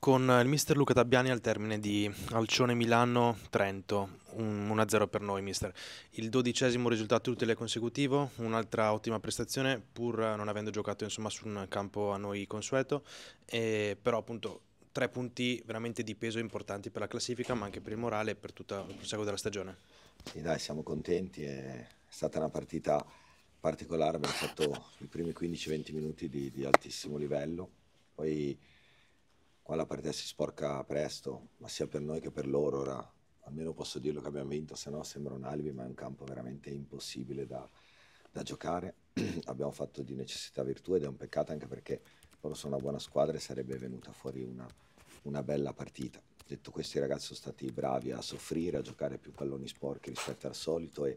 con il mister Luca Tabbiani al termine di Alcione Milano-Trento, 1-0 per noi mister. Il dodicesimo risultato utile consecutivo, un'altra ottima prestazione pur non avendo giocato insomma, su un campo a noi consueto, e, però appunto tre punti veramente di peso importanti per la classifica ma anche per il morale e per tutto il proseguo della stagione. Sì dai, siamo contenti, è stata una partita particolare, abbiamo fatto i primi 15-20 minuti di, di altissimo livello, poi Qua la partita si sporca presto, ma sia per noi che per loro ora. Almeno posso dirlo che abbiamo vinto, se no sembra un alibi, ma è un campo veramente impossibile da, da giocare. abbiamo fatto di necessità virtù ed è un peccato anche perché loro sono una buona squadra e sarebbe venuta fuori una, una bella partita. Detto questo, i ragazzi sono stati bravi a soffrire, a giocare più palloni sporchi rispetto al solito e,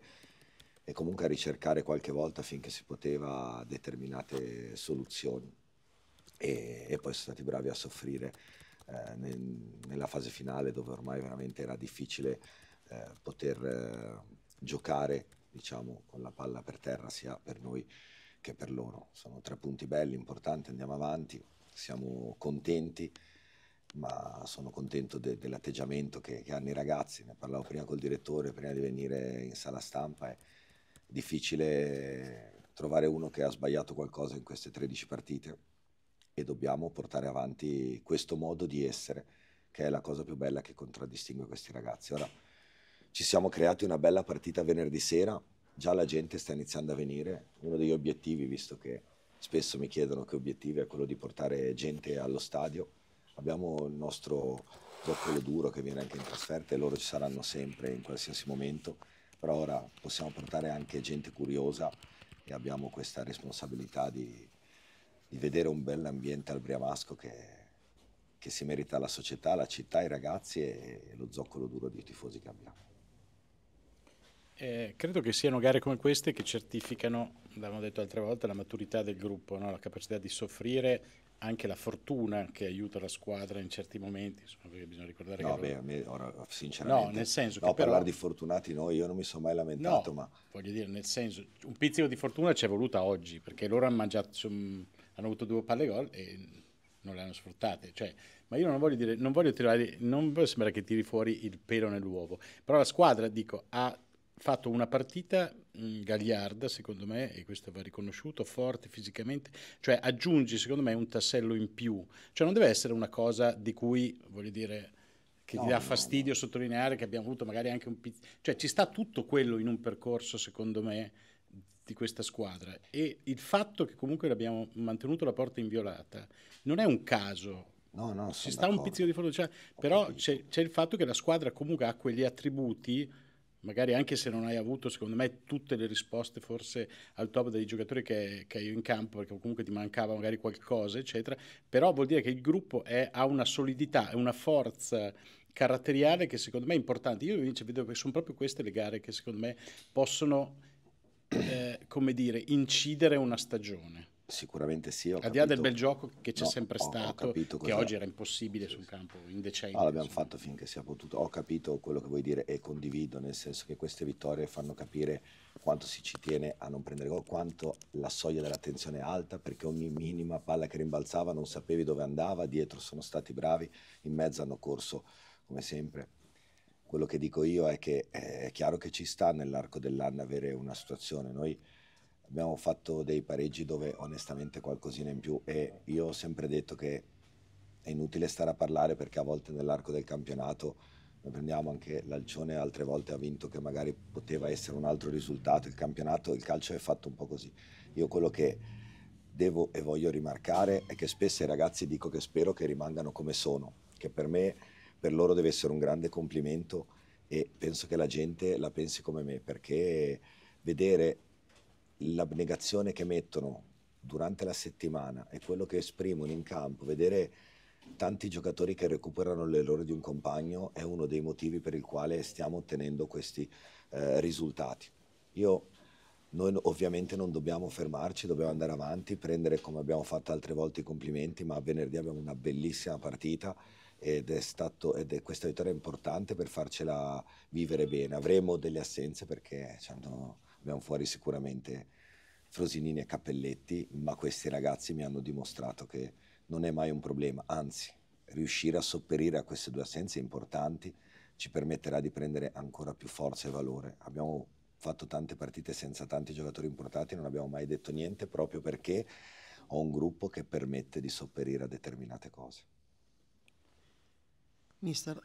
e comunque a ricercare qualche volta finché si poteva determinate soluzioni e, e poi sono stati bravi a soffrire eh, nel, nella fase finale dove ormai veramente era difficile eh, poter eh, giocare diciamo, con la palla per terra sia per noi che per loro. Sono tre punti belli, importanti, andiamo avanti, siamo contenti ma sono contento de, dell'atteggiamento che, che, hanno i ragazzi. Ne parlavo prima col direttore, prima di venire in sala stampa. È difficile trovare uno che ha sbagliato qualcosa in queste 13 partite e dobbiamo portare avanti questo modo di essere, che è la cosa più bella che contraddistingue questi ragazzi. Ora, ci siamo creati una bella partita venerdì sera, già la gente sta iniziando a venire, uno degli obiettivi, visto che spesso mi chiedono che obiettivi, è quello di portare gente allo stadio, abbiamo il nostro zoccolo duro che viene anche in trasferta e loro ci saranno sempre in qualsiasi momento, però ora possiamo portare anche gente curiosa e abbiamo questa responsabilità di di vedere un bel ambiente al Briamasco che, che, si merita la società, la città, i ragazzi e, lo zoccolo duro dei tifosi che abbiamo. Eh, credo che siano gare come queste che certificano, l'abbiamo detto altre volte, la maturità del gruppo, no? la capacità di soffrire, anche la fortuna che aiuta la squadra in certi momenti. Insomma, bisogna ricordare no, che. Beh, a me, ora, sinceramente. No, nel senso no, che. Però... parlare di fortunati, no, io non mi sono mai lamentato. No, ma... Voglio dire, nel senso, un pizzico di fortuna ci è voluta oggi perché loro hanno mangiato. Insomma, hanno avuto due palle gol e non le hanno sfruttate. Cioè, ma io non voglio dire, non voglio tirare, non voglio sembrare che tiri fuori il pelo nell'uovo, però la squadra, dico, ha fatto una partita mm, gagliarda, secondo me, e questo va riconosciuto, forte fisicamente, cioè aggiungi, secondo me, un tassello in più. Cioè non deve essere una cosa di cui, voglio dire, che no, ti dà fastidio no, sottolineare che abbiamo avuto magari anche un pizzico... Cioè ci sta tutto quello in un percorso, secondo me, di questa squadra e il fatto che comunque abbiamo mantenuto la porta inviolata non è un caso. No, no, Ci sta d'accordo. un pizzico di fiducia, cioè, però c'è, c'è, il fatto che la squadra comunque ha quegli attributi, magari anche se non hai avuto, secondo me, tutte le risposte forse al top dei giocatori che, che hai in campo, perché comunque ti mancava magari qualcosa, eccetera, però vuol dire che il gruppo è, ha una solidità, una forza caratteriale che secondo me è importante. Io invece vedo che sono proprio queste le gare che secondo me possono eh, come dire, incidere una stagione. Sicuramente sì. Al di là del bel gioco che c'è no, sempre stato, ho che oggi era impossibile sì, sul campo, indecente. No, l'abbiamo insomma. fatto finché sia potuto. Ho capito quello che vuoi dire e condivido, nel senso che queste vittorie fanno capire quanto si ci tiene a non prendere gol, quanto la soglia dell'attenzione è alta, perché ogni minima palla che rimbalzava non sapevi dove andava, dietro sono stati bravi, in mezzo hanno corso come sempre quello che dico io è che eh, è chiaro che ci sta nell'arco dell'anno avere una situazione. Noi abbiamo fatto dei pareggi dove onestamente qualcosina in più e io ho sempre detto che è inutile stare a parlare perché a volte nell'arco del campionato prendiamo anche l'Alcione, altre volte ha vinto che magari poteva essere un altro risultato, il campionato, il calcio è fatto un po' così. Io quello che devo e voglio rimarcare è che spesso ai ragazzi dico che spero che rimangano come sono, che per me per loro deve essere un grande complimento e penso che la gente la pensi come me, perché vedere l'abnegazione che mettono durante la settimana e quello che esprimono in campo, vedere tanti giocatori che recuperano l'errore di un compagno è uno dei motivi per il quale stiamo ottenendo questi eh, risultati. Io, noi ovviamente non dobbiamo fermarci, dobbiamo andare avanti, prendere come abbiamo fatto altre volte i complimenti, ma venerdì abbiamo una bellissima partita ed è stato ed è questa vittoria importante per farcela vivere bene. Avremo delle assenze perché abbiamo fuori sicuramente Frosinini e Cappelletti, ma questi ragazzi mi hanno dimostrato che non è mai un problema, anzi riuscire a sopperire a queste due assenze importanti ci permetterà di prendere ancora più forza e valore. Abbiamo fatto tante partite senza tanti giocatori importanti, non abbiamo mai detto niente proprio perché ho un gruppo che permette di sopperire a determinate cose. Mister,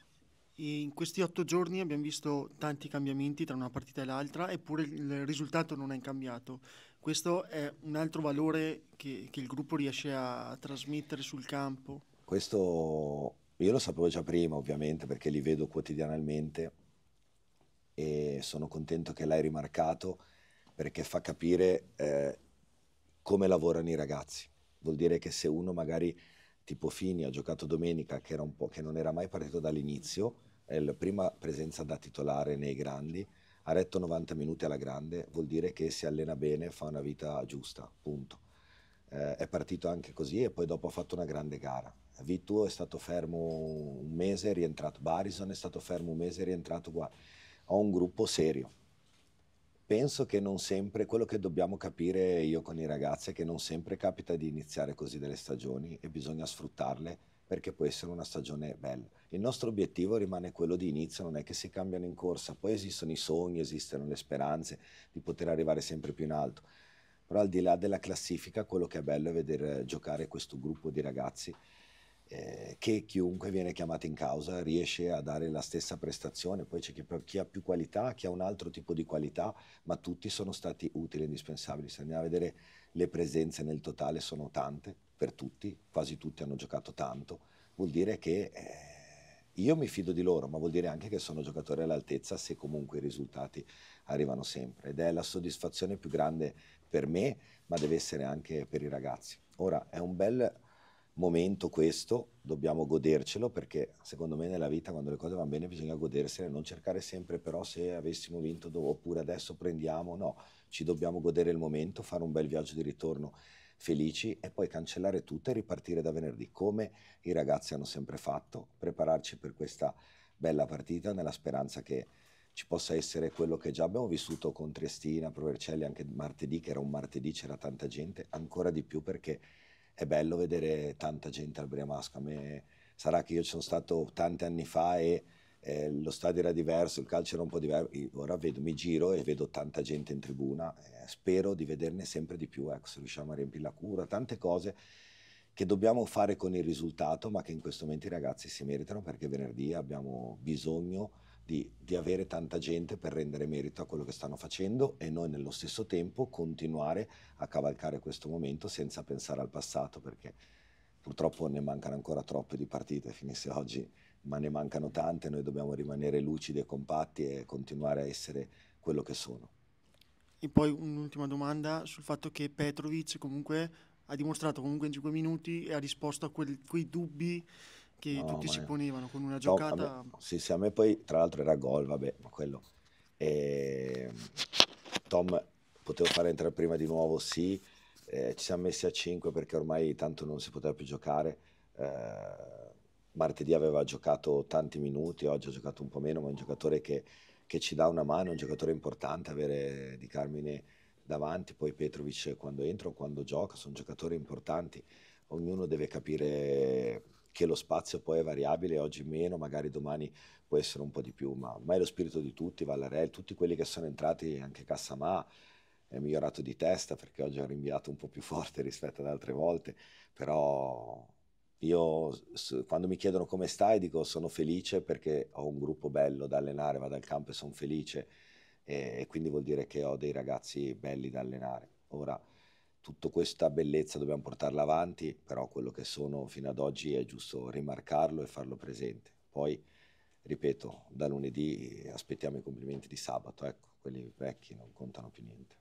in questi otto giorni abbiamo visto tanti cambiamenti tra una partita e l'altra, eppure il risultato non è cambiato. Questo è un altro valore che, che il gruppo riesce a trasmettere sul campo? Questo io lo sapevo già prima, ovviamente, perché li vedo quotidianamente e sono contento che l'hai rimarcato perché fa capire eh, come lavorano i ragazzi. Vuol dire che se uno magari tipo Fini ha giocato domenica che, che non era mai partito dall'inizio, è la prima presenza da titolare nei grandi, ha retto 90 minuti alla grande, vuol dire che si allena bene, fa una vita giusta, punto. Eh, è partito anche così e poi dopo ha fatto una grande gara. Vittu è stato fermo un mese, è rientrato, Barison è stato fermo un mese, è rientrato qua. Ho un gruppo serio, penso che non sempre, quello che dobbiamo capire io con i ragazzi è che non sempre capita di iniziare così delle stagioni e bisogna sfruttarle perché può essere una stagione bella. Il nostro obiettivo rimane quello di inizio, non è che si cambiano in corsa, poi esistono i sogni, esistono le speranze di poter arrivare sempre più in alto. Però al di là della classifica, quello che è bello è vedere giocare questo gruppo di ragazzi eh, che chiunque viene chiamato in causa riesce a dare la stessa prestazione, poi c'è chi, chi, ha più qualità, chi ha un altro tipo di qualità, ma tutti sono stati utili e indispensabili. Se andiamo a vedere le presenze nel totale sono tante per tutti, quasi tutti hanno giocato tanto, vuol dire che eh, io mi fido di loro, ma vuol dire anche che sono giocatori all'altezza se comunque i risultati arrivano sempre ed è la soddisfazione più grande per me, ma deve essere anche per i ragazzi. Ora è un bel momento questo, dobbiamo godercelo perché secondo me nella vita quando le cose vanno bene bisogna godersele, non cercare sempre però se avessimo vinto oppure adesso prendiamo, no, ci dobbiamo godere il momento, fare un bel viaggio di ritorno felici e poi cancellare tutto e ripartire da venerdì come i ragazzi hanno sempre fatto, prepararci per questa bella partita nella speranza che ci possa essere quello che già abbiamo vissuto con Triestina, Provercelli anche martedì, che era un martedì, c'era tanta gente, ancora di più perché è bello vedere tanta gente al Briamasco. A me sarà che io ci sono stato tanti anni fa e eh, lo stadio era diverso, il calcio era un po' diverso. ora vedo, mi giro e vedo tanta gente in tribuna. Eh, spero di vederne sempre di più. Ecco, se riusciamo a riempire la cura, tante cose che dobbiamo fare con il risultato, ma che in questo momento i ragazzi si meritano perché venerdì abbiamo bisogno di, di, avere tanta gente per rendere merito a quello che stanno facendo e noi nello stesso tempo continuare a cavalcare questo momento senza pensare al passato perché purtroppo ne mancano ancora troppe di partite, finisse oggi, ma ne mancano tante, noi dobbiamo rimanere lucidi e compatti e continuare a essere quello che sono. E poi un'ultima domanda sul fatto che Petrovic comunque ha dimostrato comunque in 5 minuti e ha risposto a quel, quei dubbi che no, tutti si ponevano con una giocata. No, me, sì, sì, a me poi tra l'altro era gol, vabbè, ma quello. E... Ehm, Tom potevo fare entrare prima di nuovo, sì, eh, ci siamo messi a 5 perché ormai tanto non si poteva più giocare. Eh, martedì aveva giocato tanti minuti, oggi ha giocato un po' meno, ma è un giocatore che, che ci dà una mano, è un giocatore importante avere eh, di Carmine davanti, poi Petrovic quando entra o quando gioca, sono giocatori importanti, ognuno deve capire che lo spazio poi è variabile, oggi meno, magari domani può essere un po' di più, ma ormai lo spirito di tutti, Vallarel, tutti quelli che sono entrati, anche Cassamà, è migliorato di testa perché oggi ho rinviato un po' più forte rispetto ad altre volte, però io quando mi chiedono come stai dico sono felice perché ho un gruppo bello da allenare, vado al campo e sono felice e, e quindi vuol dire che ho dei ragazzi belli da allenare. Ora, tutta questa bellezza dobbiamo portarla avanti, però quello che sono fino ad oggi è giusto rimarcarlo e farlo presente. Poi, ripeto, da lunedì aspettiamo i complimenti di sabato, ecco, quelli vecchi non contano più niente.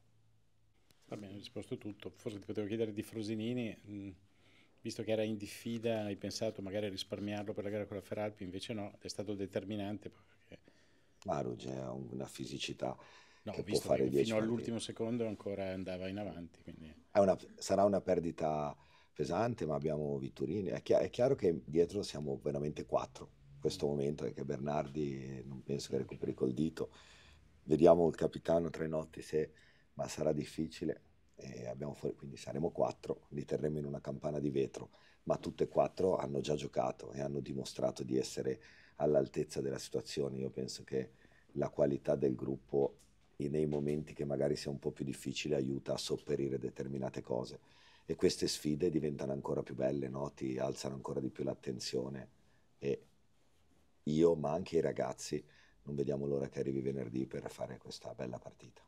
Va bene, ho risposto tutto. Forse ti potevo chiedere di Frosinini, mh, mm, visto che era in diffida, hai pensato magari a risparmiarlo per la gara con la Feralpi, invece no, è stato determinante. Perché... Ma ha una fisicità No, che può fare 10 fino all'ultimo secondo ancora andava in avanti. Quindi... Una, sarà una perdita pesante, ma abbiamo Vitturini. È, chi- è, chiaro che dietro siamo veramente quattro in questo momento, è che Bernardi non penso che recuperi col dito. Vediamo il capitano Trenotti se, ma sarà difficile. E abbiamo Fuori, quindi saremo quattro, li terremo in una campana di vetro, ma tutte e quattro hanno già giocato e hanno dimostrato di essere all'altezza della situazione. Io penso che la qualità del gruppo e nei momenti che magari sia un po' più difficile aiuta a sopperire determinate cose. E queste sfide diventano ancora più belle, no? ti alzano ancora di più l'attenzione. E io, ma anche i ragazzi, non vediamo l'ora che arrivi venerdì per fare questa bella partita.